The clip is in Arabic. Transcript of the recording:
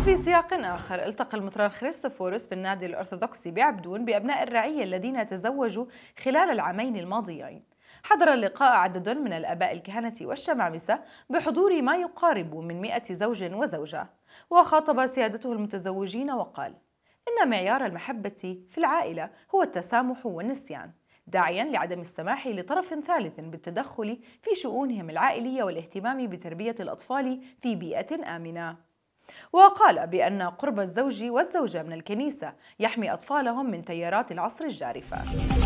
وفي سياق آخر التقى المطران خريستوفورس في النادي الأرثوذكسي بعبدون بأبناء الرعية الذين تزوجوا خلال العامين الماضيين حضر اللقاء عدد من الآباء الكهنة والشمامسة بحضور ما يقارب من مئة زوج وزوجة وخاطب سيادته المتزوجين وقال إن معيار المحبة في العائلة هو التسامح والنسيان داعيا لعدم السماح لطرف ثالث بالتدخل في شؤونهم العائلية والاهتمام بتربية الأطفال في بيئة آمنة وقال بأن قرب الزوج والزوجة من الكنيسة يحمي أطفالهم من تيارات العصر الجارفة